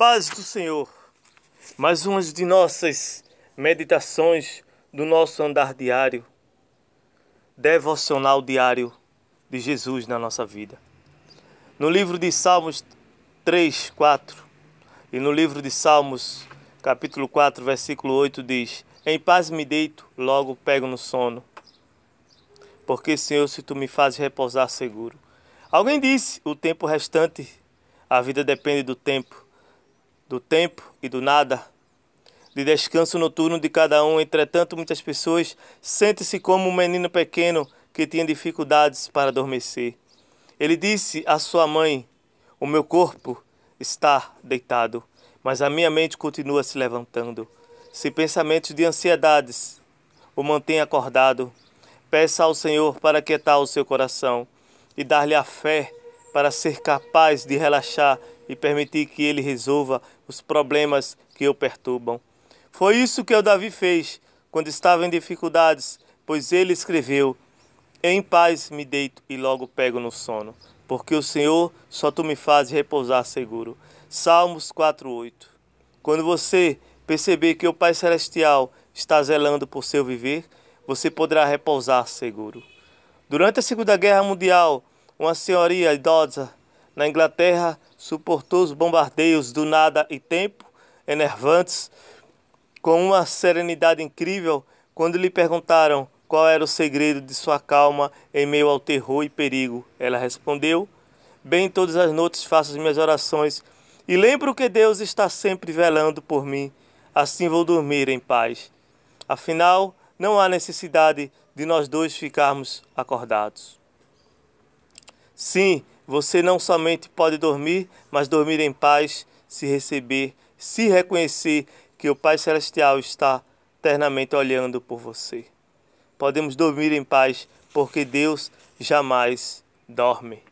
paz do Senhor. Mais uma de nossas meditações do nosso andar diário, devocional diário de Jesus na nossa vida. No livro de Salmos 3, 4 e no livro de Salmos, capítulo 4, versículo 8, diz: Em paz me deito, logo pego no sono. Porque, Senhor, se tu me fazes repousar seguro. Alguém disse: o tempo restante, a vida depende do tempo do tempo e do nada, de descanso noturno de cada um. Entretanto, muitas pessoas sentem-se como um menino pequeno que tinha dificuldades para adormecer. Ele disse à sua mãe: O meu corpo está deitado, mas a minha mente continua se levantando. Se pensamentos de ansiedades o mantêm acordado, peça ao Senhor para quietar o seu coração e dar-lhe a fé para ser capaz de relaxar e permitir que ele resolva os problemas que o perturbam. Foi isso que o Davi fez quando estava em dificuldades, pois ele escreveu: Em paz me deito e logo pego no sono, porque o Senhor só tu me faz repousar seguro. Salmos 4:8. Quando você perceber que o Pai celestial está zelando por seu viver, você poderá repousar seguro. Durante a Segunda Guerra Mundial, uma senhoria idosa na Inglaterra suportou os bombardeios do nada e tempo, enervantes, com uma serenidade incrível quando lhe perguntaram qual era o segredo de sua calma em meio ao terror e perigo. Ela respondeu: Bem, todas as noites faço as minhas orações e lembro que Deus está sempre velando por mim. Assim vou dormir em paz. Afinal, não há necessidade de nós dois ficarmos acordados. Sim, você não somente pode dormir, mas dormir em paz, se receber, se reconhecer que o Pai Celestial está eternamente olhando por você. Podemos dormir em paz, porque Deus jamais dorme.